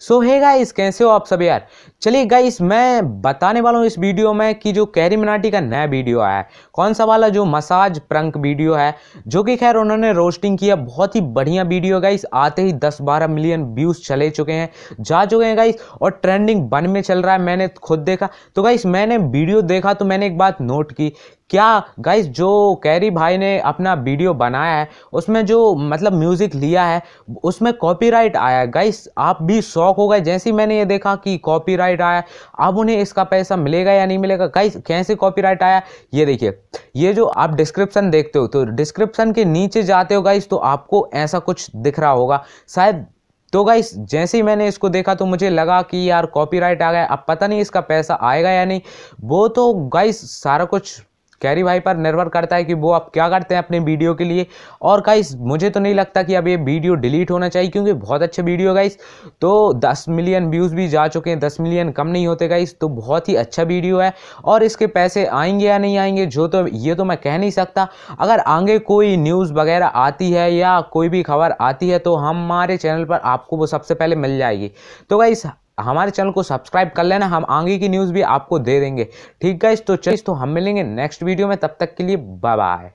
सो है गाइस कैसे हो आप सब यार चलिए गाइस मैं बताने वाला हूँ इस वीडियो में कि जो कैरी मनाटी का नया वीडियो आया है कौन सा वाला जो मसाज प्रंक वीडियो है जो कि खैर उन्होंने रोस्टिंग किया बहुत ही बढ़िया वीडियो गाइस आते ही 10-12 मिलियन व्यूज़ चले चुके हैं जा चुके हैं गाइस और ट्रेंडिंग बन में चल रहा है मैंने खुद देखा तो गाइस मैंने वीडियो देखा तो मैंने एक बात नोट की क्या गाइस जो कैरी भाई ने अपना वीडियो बनाया है उसमें जो मतलब म्यूज़िक लिया है उसमें कॉपीराइट आया है गाइस आप भी शौक शौक हो गए जैसे मैंने ये देखा कि कॉपीराइट आया अब उन्हें इसका पैसा मिलेगा या नहीं मिलेगा कई कैसे कॉपीराइट आया ये देखिए ये जो आप डिस्क्रिप्शन देखते हो तो डिस्क्रिप्शन के नीचे जाते हो गाइस तो आपको ऐसा कुछ दिख रहा होगा शायद तो गाइस जैसे ही मैंने इसको देखा तो मुझे लगा कि यार कॉपीराइट आ गया अब पता नहीं इसका पैसा आएगा या नहीं वो तो गाइस सारा कुछ कैरी भाई पर निर्भर करता है कि वो अब क्या करते हैं अपने वीडियो के लिए और गाइस मुझे तो नहीं लगता कि अब ये वीडियो डिलीट होना चाहिए क्योंकि बहुत अच्छे वीडियो गाइस तो 10 मिलियन व्यूज़ भी जा चुके हैं 10 मिलियन कम नहीं होते गाइस तो बहुत ही अच्छा वीडियो है और इसके पैसे आएंगे या नहीं आएंगे जो तो ये तो मैं कह नहीं सकता अगर आगे कोई न्यूज़ वगैरह आती है या कोई भी खबर आती है तो हमारे चैनल पर आपको वो सबसे पहले मिल जाएगी तो गाइस हमारे चैनल को सब्सक्राइब कर लेना हम आगे की न्यूज़ भी आपको दे देंगे ठीक है इस तो चलिए तो हम मिलेंगे नेक्स्ट वीडियो में तब तक के लिए बाय बाय